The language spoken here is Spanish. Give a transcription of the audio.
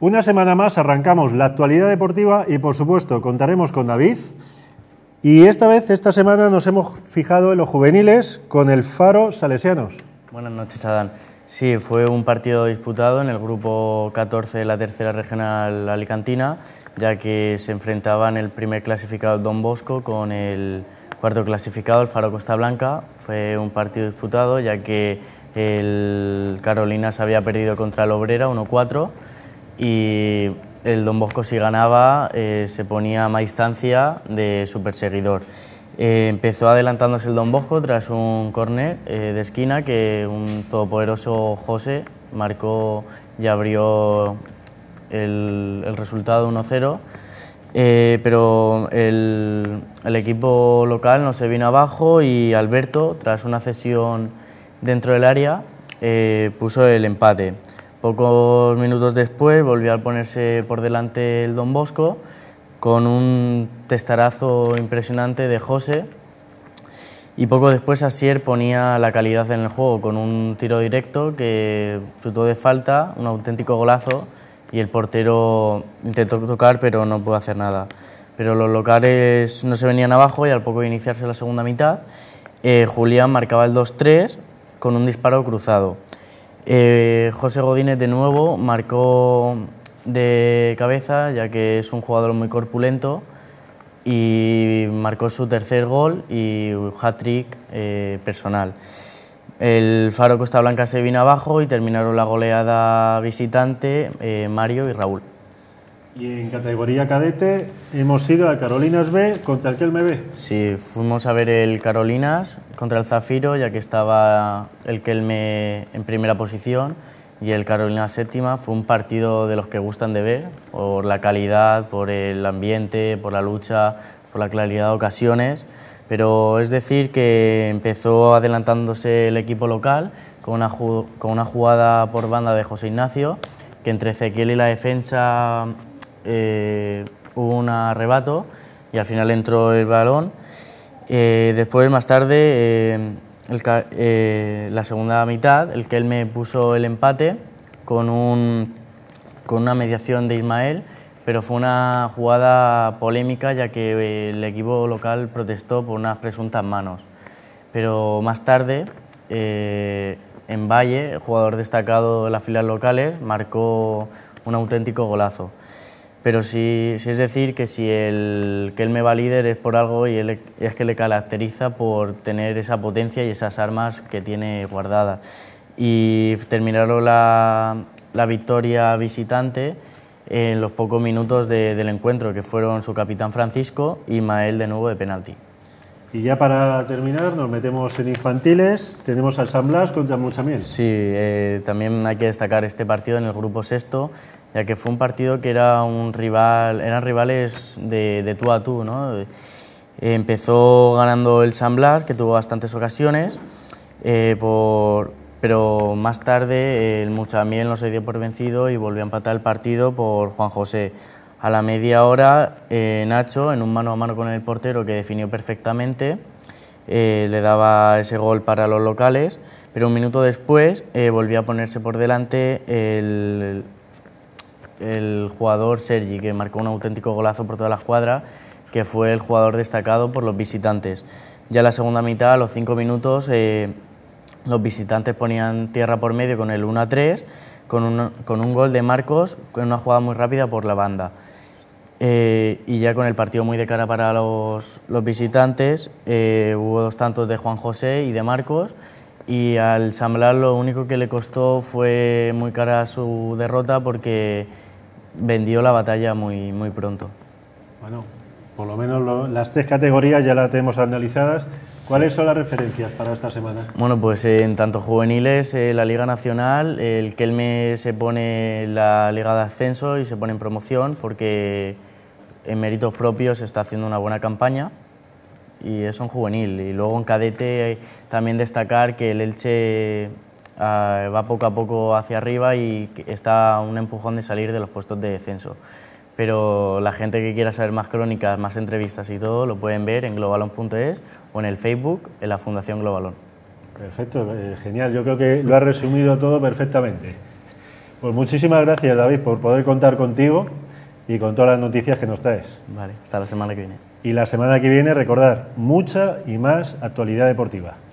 Una semana más arrancamos la actualidad deportiva y por supuesto contaremos con David. Y esta vez, esta semana, nos hemos fijado en los juveniles con el Faro Salesianos. Buenas noches, Adán. Sí, fue un partido disputado en el grupo 14 de la tercera regional alicantina, ya que se enfrentaban el primer clasificado Don Bosco con el cuarto clasificado, el Faro Costa Blanca. Fue un partido disputado, ya que el Carolina se había perdido contra el Obrera 1-4 y el Don Bosco si ganaba eh, se ponía a más distancia de su perseguidor. Eh, empezó adelantándose el Don Bosco tras un córner eh, de esquina que un todopoderoso José marcó y abrió el, resultado 1-0, pero el, el, equipo local no se vino abajo y Alberto, tras una cesión dentro del área, puso el empate. Pocos minutos después volvió a ponerse por delante el Don Bosco con un testarazo impresionante de José y poco después Asier ponía la calidad en el juego con un tiro directo que frutó de falta, un auténtico golazo y el portero intentó tocar pero no pudo hacer nada. Pero los locales no se venían abajo y al poco de iniciarse la segunda mitad, eh, Julián marcaba el 2-3 con un disparo cruzado. Eh, José Godínez de nuevo marcó de cabeza, ya que es un jugador muy corpulento y marcó su tercer gol y un hat-trick eh, personal. El Faro Costa Blanca se vino abajo y terminaron la goleada visitante eh, Mario y Raúl. Y en categoría cadete hemos ido al Carolinas B contra el Kelme B. Sí, fuimos a ver el Carolinas contra el Zafiro, ya que estaba el Kelme en primera posición y el Carolinas séptima. Fue un partido de los que gustan de ver, por la calidad, por el ambiente, por la lucha, por la claridad de ocasiones. Pero es decir que empezó adelantándose el equipo local con una, con una jugada por banda de José Ignacio, que entre Ezequiel y la defensa eh, hubo un arrebato y al final entró el balón. Eh, después, más tarde, eh, la segunda mitad, el que él me puso el empate con, una mediación de Ismael, pero fue una jugada polémica ya que el equipo local protestó por unas presuntas manos. Pero más tarde, en Valle, jugador destacado de las filas locales, marcó un auténtico golazo pero sí, es decir que si el, que él me va líder es por algo y es que le caracteriza por tener esa potencia y esas armas que tiene guardadas. Y terminaron la, victoria visitante en los pocos minutos del encuentro, que fueron su capitán Francisco y Mael de nuevo de penalti. Y ya para terminar, nos metemos en infantiles. Tenemos al San Blas contra Muchamiel. Sí, eh, también hay que destacar este partido en el grupo sexto, ya que fue un partido que era un rival, eran rivales de, tú a tú. ¿no? Empezó ganando el San Blas, que tuvo bastantes ocasiones, eh, por, pero más tarde el Muchamiel no se dio por vencido y volvió a empatar el partido por Juan José a la media hora, eh, Nacho, en un mano a mano con el portero que definió perfectamente, eh, le daba ese gol para los locales, pero un minuto después eh, volvió a ponerse por delante el, jugador Sergi, que marcó un auténtico golazo por toda la escuadra, que fue el jugador destacado por los visitantes. Ya en la segunda mitad, a los cinco minutos, los visitantes ponían tierra por medio con el 1 a 3 con, con un gol de Marcos, con una jugada muy rápida por la banda. Eh, y ya con el partido muy de cara para los, los visitantes, eh, hubo dos tantos de Juan José y de Marcos. Y al Samblar lo único que le costó fue muy cara su derrota porque vendió la batalla muy, muy pronto. Bueno, por lo menos las tres categorías ya las tenemos analizadas. ¿Cuáles son las referencias para esta semana? Bueno, pues eh, en tanto juveniles, eh, la Liga Nacional, el Kelme se pone la Liga de Ascenso y se pone en promoción porque en méritos propios está haciendo una buena campaña y es un juvenil. Y luego en cadete eh, también destacar que el Elche ah, va poco a poco hacia arriba y está un empujón de salir de los puestos de descenso pero la gente que quiera saber más crónicas, más entrevistas y todo, lo pueden ver en globalon.es o en el Facebook en la Fundación Globalon. Perfecto, eh, genial. Yo creo que lo ha resumido todo perfectamente. Pues muchísimas gracias, David, por poder contar contigo y con todas las noticias que nos traes. Vale, hasta la semana que viene. Y la semana que viene, recordar, mucha y más actualidad deportiva.